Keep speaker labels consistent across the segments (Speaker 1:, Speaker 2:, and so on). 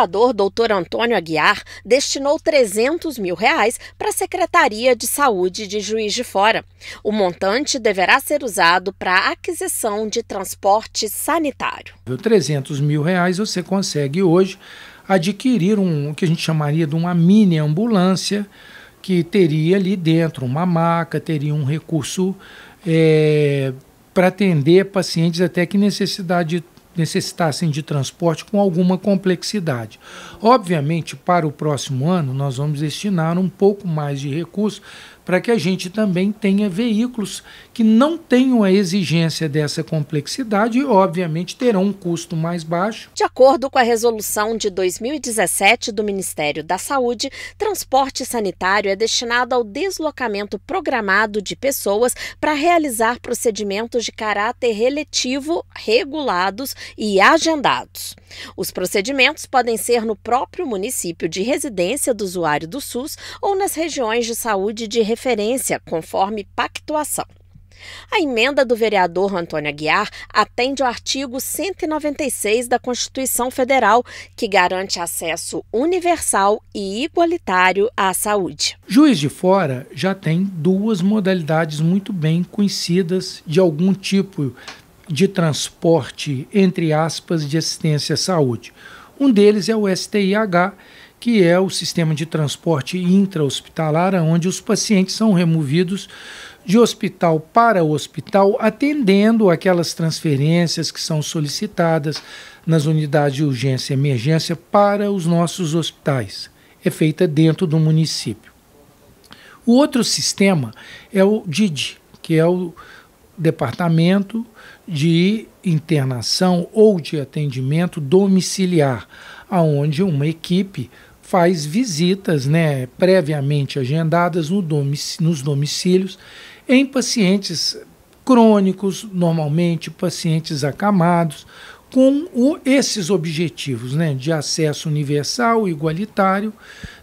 Speaker 1: vereador doutor Antônio Aguiar destinou 300 mil reais para a Secretaria de Saúde de Juiz de Fora. O montante deverá ser usado para a aquisição de transporte sanitário.
Speaker 2: 300 mil reais você consegue hoje adquirir um, o que a gente chamaria de uma mini ambulância, que teria ali dentro uma maca, teria um recurso é, para atender pacientes até que necessidade necessitassem de transporte com alguma complexidade. Obviamente, para o próximo ano, nós vamos destinar um pouco mais de recursos para que a gente também tenha veículos que não tenham a exigência dessa complexidade e, obviamente, terão um custo mais baixo.
Speaker 1: De acordo com a resolução de 2017 do Ministério da Saúde, transporte sanitário é destinado ao deslocamento programado de pessoas para realizar procedimentos de caráter reletivo regulados e agendados. Os procedimentos podem ser no próprio município de residência do usuário do SUS ou nas regiões de saúde de referência, conforme pactuação. A emenda do vereador Antônio Aguiar atende ao artigo 196 da Constituição Federal, que garante acesso universal e igualitário à saúde.
Speaker 2: Juiz de Fora já tem duas modalidades muito bem conhecidas de algum tipo de transporte, entre aspas, de assistência à saúde. Um deles é o STIH, que é o sistema de transporte intra-hospitalar, onde os pacientes são removidos de hospital para hospital, atendendo aquelas transferências que são solicitadas nas unidades de urgência e emergência para os nossos hospitais. É feita dentro do município. O outro sistema é o DID, que é o departamento de internação ou de atendimento domiciliar, aonde uma equipe faz visitas, né, previamente agendadas no domic nos domicílios em pacientes crônicos, normalmente pacientes acamados, com o, esses objetivos né, de acesso universal, igualitário,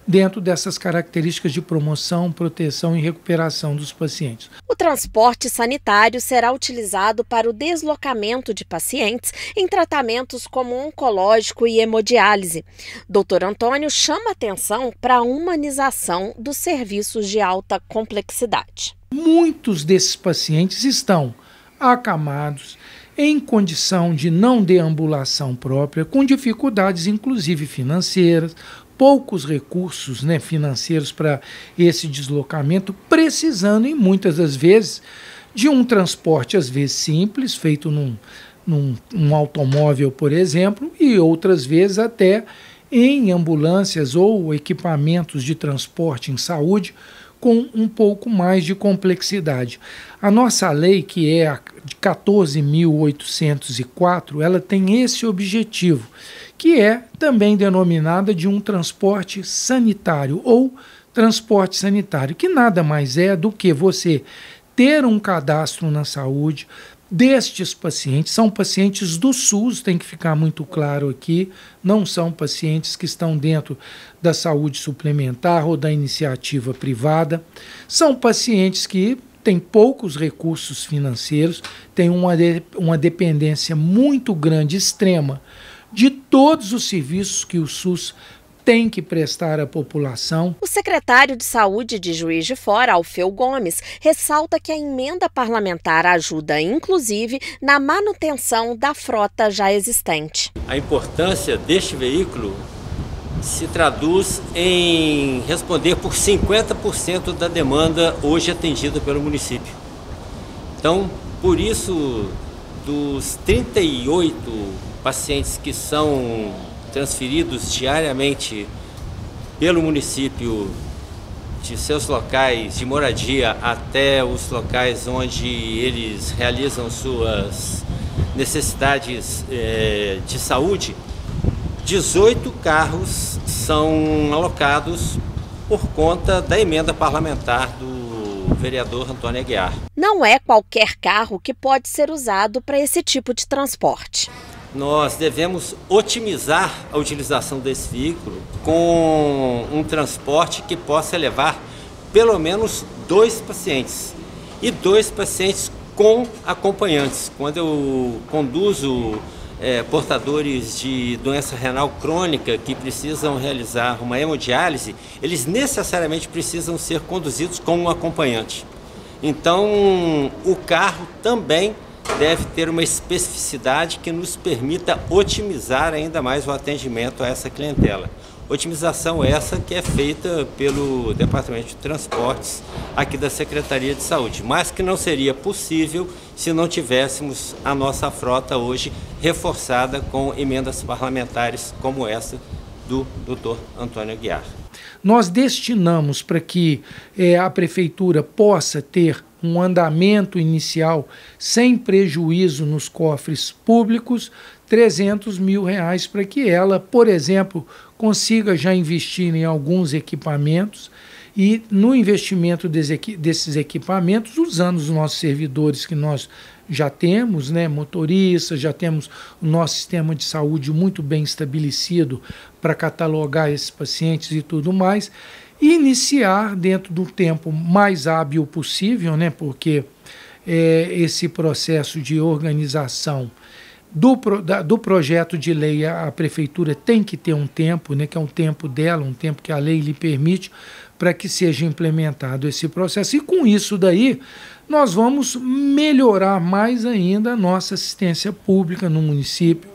Speaker 2: dentro dessas características de promoção, proteção e recuperação dos pacientes.
Speaker 1: O transporte sanitário será utilizado para o deslocamento de pacientes em tratamentos como oncológico e hemodiálise. Dr. Antônio chama atenção para a humanização dos serviços de alta complexidade.
Speaker 2: Muitos desses pacientes estão acamados, em condição de não deambulação própria, com dificuldades inclusive financeiras, poucos recursos né, financeiros para esse deslocamento, precisando, e muitas das vezes, de um transporte, às vezes simples, feito num, num um automóvel, por exemplo, e outras vezes até em ambulâncias ou equipamentos de transporte em saúde, com um pouco mais de complexidade. A nossa lei, que é a de 14.804, ela tem esse objetivo, que é também denominada de um transporte sanitário ou transporte sanitário, que nada mais é do que você ter um cadastro na saúde, destes pacientes são pacientes do SUS, tem que ficar muito claro aqui, não são pacientes que estão dentro da saúde suplementar ou da iniciativa privada, são pacientes que têm poucos recursos financeiros, têm uma, de, uma dependência muito grande, extrema, de todos os serviços que o SUS tem que prestar à população.
Speaker 1: O secretário de Saúde de Juiz de Fora, Alfeu Gomes, ressalta que a emenda parlamentar ajuda, inclusive, na manutenção da frota já existente.
Speaker 3: A importância deste veículo se traduz em responder por 50% da demanda hoje atendida pelo município. Então, por isso, dos 38 pacientes que são transferidos diariamente pelo município de seus locais de moradia até os locais onde eles realizam suas necessidades eh, de saúde, 18 carros são alocados por conta da emenda parlamentar do vereador Antônio Aguiar.
Speaker 1: Não é qualquer carro que pode ser usado para esse tipo de transporte.
Speaker 3: Nós devemos otimizar a utilização desse veículo com um transporte que possa levar pelo menos dois pacientes e dois pacientes com acompanhantes. Quando eu conduzo é, portadores de doença renal crônica que precisam realizar uma hemodiálise, eles necessariamente precisam ser conduzidos com um acompanhante. Então, o carro também deve ter uma especificidade que nos permita otimizar ainda mais o atendimento a essa clientela. Otimização essa que é feita pelo Departamento de Transportes aqui da Secretaria de Saúde, mas que não seria possível se não tivéssemos a nossa frota hoje reforçada com emendas parlamentares como essa do Dr. Antônio Aguiar.
Speaker 2: Nós destinamos para que é, a prefeitura possa ter um andamento inicial sem prejuízo nos cofres públicos, 300 mil reais para que ela, por exemplo, consiga já investir em alguns equipamentos e no investimento desses equipamentos, usando os nossos servidores que nós já temos né, motoristas, já temos o nosso sistema de saúde muito bem estabelecido para catalogar esses pacientes e tudo mais. E iniciar dentro do tempo mais hábil possível, né, porque é, esse processo de organização do, pro, da, do projeto de lei, a, a prefeitura tem que ter um tempo, né, que é um tempo dela, um tempo que a lei lhe permite para que seja implementado esse processo. E com isso daí, nós vamos melhorar mais ainda a nossa assistência pública no município.